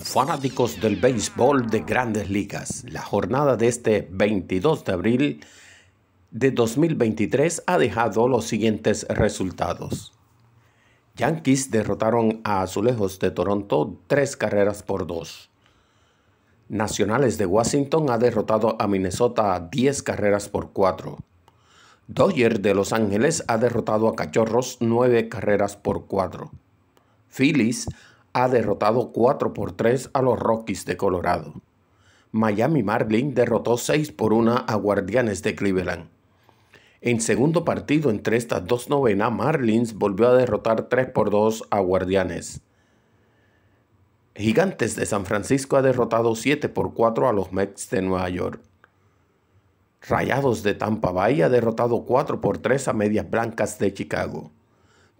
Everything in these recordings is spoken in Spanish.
Fanáticos del béisbol de grandes ligas, la jornada de este 22 de abril de 2023 ha dejado los siguientes resultados. Yankees derrotaron a Azulejos de Toronto tres carreras por dos. Nacionales de Washington ha derrotado a Minnesota 10 carreras por 4. Dodgers de Los Ángeles ha derrotado a Cachorros 9 carreras por 4. Phillies ha derrotado 4 por 3 a los Rockies de Colorado. Miami Marlin derrotó 6 por 1 a Guardianes de Cleveland. En segundo partido entre estas dos novenas, Marlins volvió a derrotar 3 por 2 a Guardianes. Gigantes de San Francisco ha derrotado 7 por 4 a los Mets de Nueva York. Rayados de Tampa Bay ha derrotado 4 por 3 a Medias Blancas de Chicago.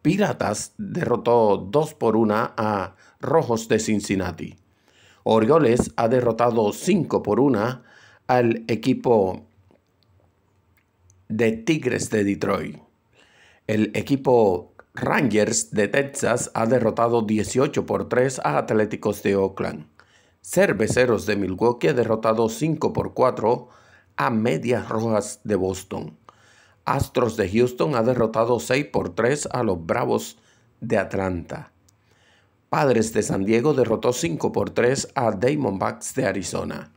Piratas derrotó 2 por 1 a Rojos de Cincinnati. Orioles ha derrotado 5 por 1 al equipo de Tigres de Detroit. El equipo Rangers de Texas ha derrotado 18 por 3 a Atléticos de Oakland. Cerveceros de Milwaukee ha derrotado 5 por 4 a Medias Rojas de Boston. Astros de Houston ha derrotado 6 por 3 a los Bravos de Atlanta. Padres de San Diego derrotó 5 por 3 a Diamondbacks de Arizona.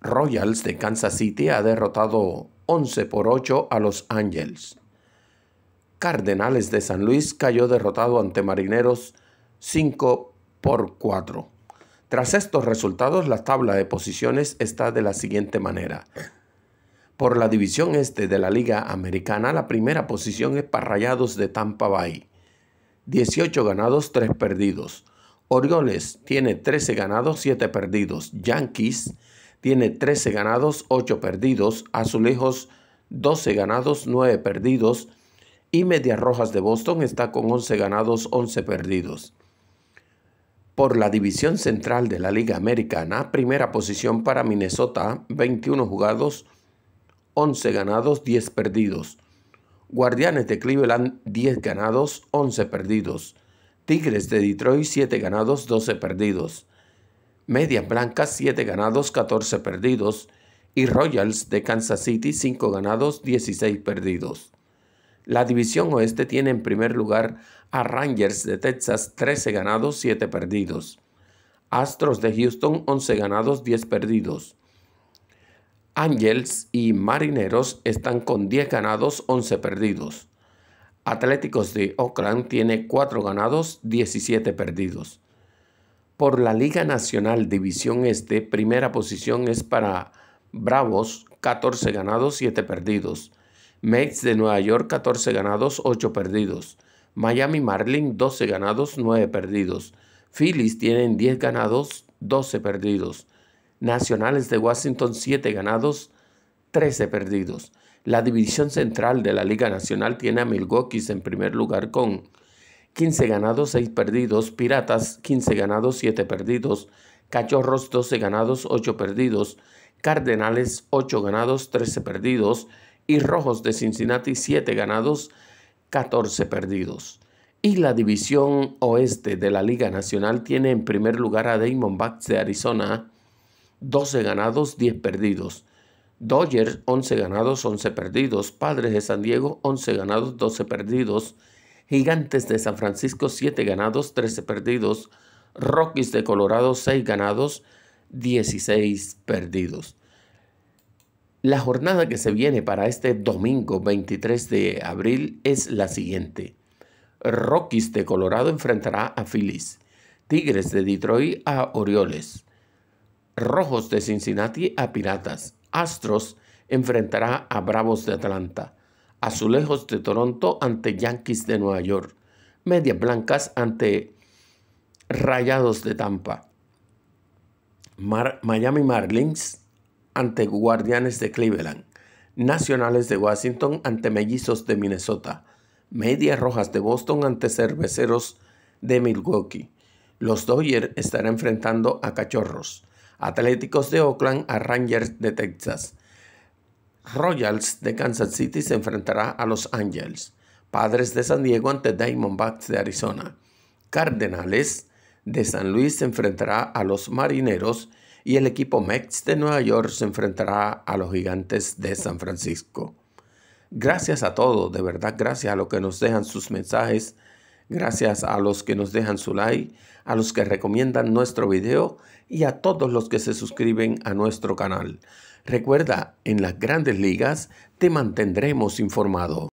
Royals de Kansas City ha derrotado 11 por 8 a los Angels. Cardenales de San Luis cayó derrotado ante Marineros 5 por 4. Tras estos resultados, la tabla de posiciones está de la siguiente manera. Por la división este de la Liga Americana, la primera posición es para Rayados de Tampa Bay. 18 ganados, 3 perdidos. Orioles tiene 13 ganados, 7 perdidos. Yankees tiene 13 ganados, 8 perdidos. Azulejos 12 ganados, 9 perdidos. Y Medias Rojas de Boston está con 11 ganados, 11 perdidos. Por la división central de la Liga Americana, primera posición para Minnesota, 21 jugados, 11 ganados, 10 perdidos. Guardianes de Cleveland, 10 ganados, 11 perdidos. Tigres de Detroit, 7 ganados, 12 perdidos. Medias Blancas, 7 ganados, 14 perdidos. Y Royals de Kansas City, 5 ganados, 16 perdidos. La división oeste tiene en primer lugar a Rangers de Texas, 13 ganados, 7 perdidos. Astros de Houston, 11 ganados, 10 perdidos. Angels y Marineros están con 10 ganados, 11 perdidos. Atléticos de Oakland tiene 4 ganados, 17 perdidos. Por la Liga Nacional División Este, primera posición es para Bravos, 14 ganados, 7 perdidos. Mets de Nueva York, 14 ganados, 8 perdidos. Miami Marlin, 12 ganados, 9 perdidos. Phillies tienen 10 ganados, 12 perdidos. Nacionales de Washington 7 ganados, 13 perdidos. La división central de la Liga Nacional tiene a Milwaukee en primer lugar con 15 ganados, 6 perdidos, Piratas 15 ganados, 7 perdidos, Cachorros 12 ganados, 8 perdidos, Cardenales 8 ganados, 13 perdidos y Rojos de Cincinnati 7 ganados, 14 perdidos. Y la división oeste de la Liga Nacional tiene en primer lugar a bucks de Arizona 12 ganados, 10 perdidos. Dodgers, 11 ganados, 11 perdidos. Padres de San Diego, 11 ganados, 12 perdidos. Gigantes de San Francisco, 7 ganados, 13 perdidos. Rockies de Colorado, 6 ganados, 16 perdidos. La jornada que se viene para este domingo 23 de abril es la siguiente. Rockies de Colorado enfrentará a Phillies. Tigres de Detroit a Orioles. Rojos de Cincinnati a Piratas. Astros enfrentará a Bravos de Atlanta. Azulejos de Toronto ante Yankees de Nueva York. Medias Blancas ante Rayados de Tampa. Miami Marlins ante Guardianes de Cleveland. Nacionales de Washington ante Mellizos de Minnesota. Medias Rojas de Boston ante Cerveceros de Milwaukee. Los Dodgers estarán enfrentando a Cachorros. Atléticos de Oakland a Rangers de Texas. Royals de Kansas City se enfrentará a los Angels. Padres de San Diego ante Diamondbacks de Arizona. Cardenales de San Luis se enfrentará a los Marineros y el equipo Mets de Nueva York se enfrentará a los Gigantes de San Francisco. Gracias a todos, de verdad gracias a los que nos dejan sus mensajes Gracias a los que nos dejan su like, a los que recomiendan nuestro video y a todos los que se suscriben a nuestro canal. Recuerda, en las grandes ligas te mantendremos informado.